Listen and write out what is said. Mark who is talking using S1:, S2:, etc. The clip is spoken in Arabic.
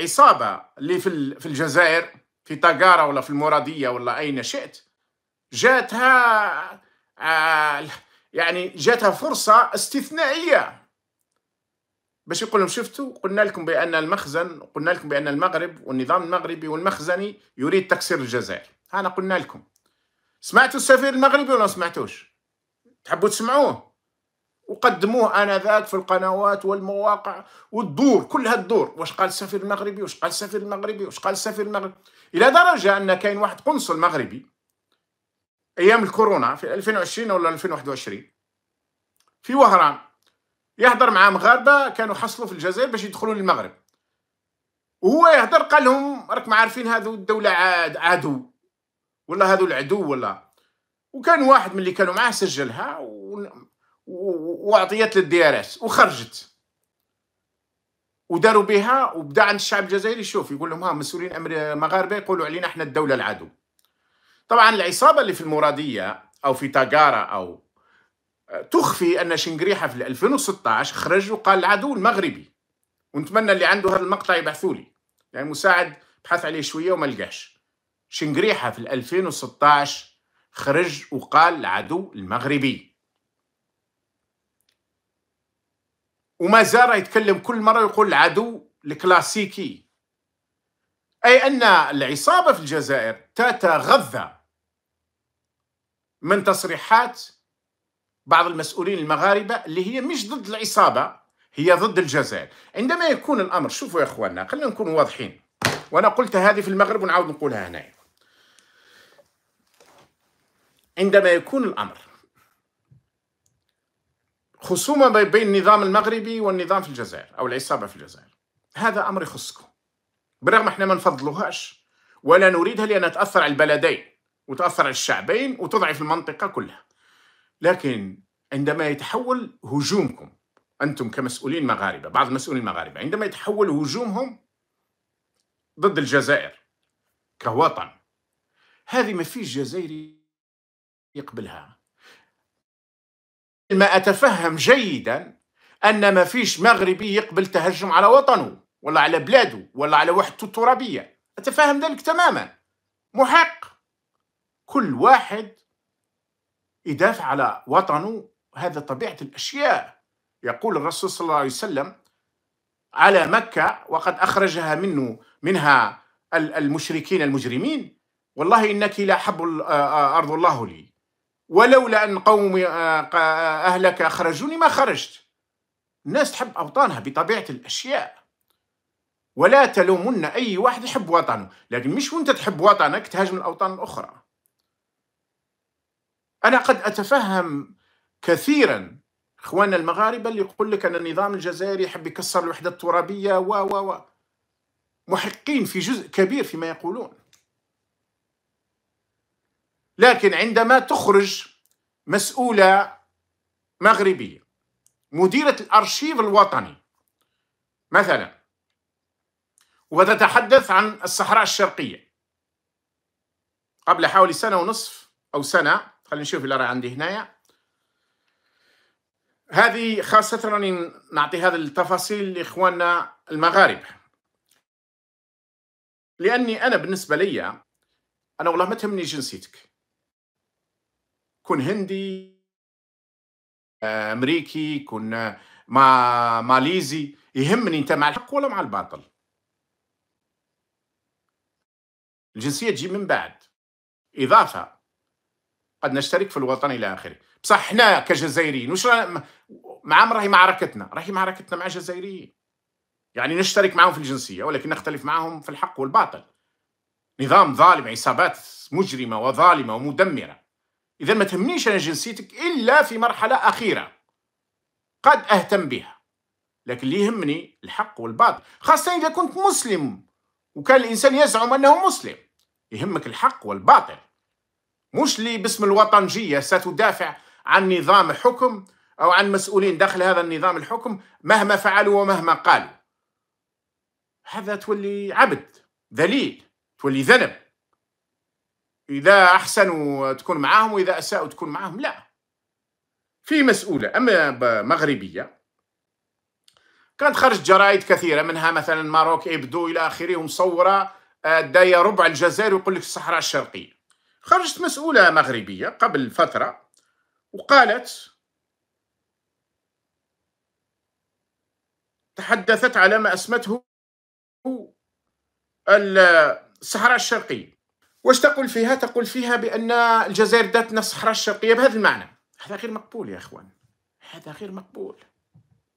S1: عصابه اللي في في الجزائر في طقاره ولا في المراديه ولا اين شئت جاتها آه، يعني جاتها فرصه استثنائيه باش يقول لهم شفتوا قلنا لكم بان المخزن قلنا لكم بان المغرب والنظام المغربي والمخزني يريد تكسير الجزائر أنا قلنا لكم سمعتوا السفير المغربي ولا ما سمعتوش تحبوا تسمعوه وقدموه انذاك في القنوات والمواقع والدور كلها الدور واش قال السفير المغربي واش قال السفير المغربي واش قال السفير المغربي الى درجه ان كاين واحد قنصل مغربي ايام الكورونا في 2020 ولا 2021 في وهران يهضر مع مغاربه كانوا حصلوا في الجزائر باش يدخلوا للمغرب وهو يهضر قال لهم راكم عارفين هذو الدوله عاد عدو ولا هذو العدو ولا وكان واحد من اللي كانوا معاه سجلها و... واعطيت للدي ار اس وخرجت وداروا بها وبدا عند الشعب الجزائري يشوف يقول لهم ها مسؤولين مغاربه يقولوا علينا احنا الدوله العدو طبعا العصابه اللي في المراديه او في تاجارا او آه، تخفي ان شنقريحه في 2016 خرج وقال العدو المغربي ونتمنى اللي عنده هذا المقطع يبعثوا لي يعني مساعد بحث عليه شويه وما لقاش شنقريحه في 2016 خرج وقال العدو المغربي وما زال يتكلم كل مرة يقول العدو الكلاسيكي أي أن العصابة في الجزائر تتغذى من تصريحات بعض المسؤولين المغاربة اللي هي مش ضد العصابة هي ضد الجزائر عندما يكون الأمر شوفوا يا أخواننا خلينا نكون واضحين وأنا قلت هذه في المغرب ونعاود نقولها هنا عندما يكون الأمر خصومة بين النظام المغربي والنظام في الجزائر أو العصابة في الجزائر هذا أمر يخصكم بالرغم احنا ما نفضلوهاش ولا نريدها لأنها تأثر على البلدين وتأثر على الشعبين وتضعف المنطقة كلها لكن عندما يتحول هجومكم أنتم كمسؤولين مغاربة بعض المسؤولين المغاربة عندما يتحول هجومهم ضد الجزائر كوطن هذه ما فيش جزائري يقبلها ما أتفهم جيدا أن ما فيش مغربي يقبل تهجم على وطنه ولا على بلاده ولا على وحدته الترابية أتفهم ذلك تماما محق كل واحد يدافع على وطنه هذا طبيعة الأشياء يقول الرسول صلى الله عليه وسلم على مكة وقد أخرجها منه منها المشركين المجرمين والله إنك لا حب أرض الله لي ولولا أن قومي آه، آه، أهلك أخرجوني ما خرجت الناس تحب أوطانها بطبيعة الأشياء ولا تلومن أي واحد يحب وطنه لكن مش وانت تحب وطنك تهاجم الأوطان الأخرى أنا قد أتفهم كثيرا إخواننا المغاربة اللي يقول لك أن النظام الجزائري يحب يكسر الوحدة الترابية و و و محقين في جزء كبير فيما يقولون لكن عندما تخرج مسؤولة مغربية مديرة الأرشيف الوطني مثلا وتتحدث عن الصحراء الشرقية قبل حوالي سنة ونصف أو سنة خلينا نشوف اللي راه عندي هنايا هذه خاصة راني نعطي هذه التفاصيل لإخواننا المغاربة لأني أنا بالنسبة لي أنا والله ما تهمني جنسيتك كون هندي آه، امريكي كون آه، ما ماليزي يهمني انت مع الحق ولا مع الباطل الجنسيه تجي من بعد اضافه قد نشترك في الوطن الى اخره بصح حنا كجزائريين واش مع راهي معركتنا راهي معركتنا مع الجزائريين يعني نشترك معهم في الجنسيه ولكن نختلف معهم في الحق والباطل نظام ظالم عصابات مجرمه وظالمه ومدمره إذا ما تهمنيش أنا جنسيتك إلا في مرحلة أخيرة قد أهتم بها لكن اللي يهمني الحق والباطل خاصة إذا كنت مسلم وكان الإنسان يزعم أنه مسلم يهمك الحق والباطل مش لي باسم الوطنجية ستدافع عن نظام حكم أو عن مسؤولين داخل هذا النظام الحكم مهما فعلوا ومهما قالوا هذا تولي عبد ذليل تولي ذنب إذا أحسنوا تكون معاهم وإذا أساءوا تكون معاهم لا في مسؤولة أما مغربية كانت خرجت جرائد كثيرة منها مثلا ماروك إبدو إلى آخره ومصورة آه، داية ربع الجزائر ويقول لك الصحراء الشرقية خرجت مسؤولة مغربية قبل فترة وقالت تحدثت على ما أسمته الصحراء الشرقية واش تقول فيها؟ تقول فيها بأن الجزائر نفس الصحراء الشرقية بهذا المعنى هذا غير مقبول يا إخوان هذا غير مقبول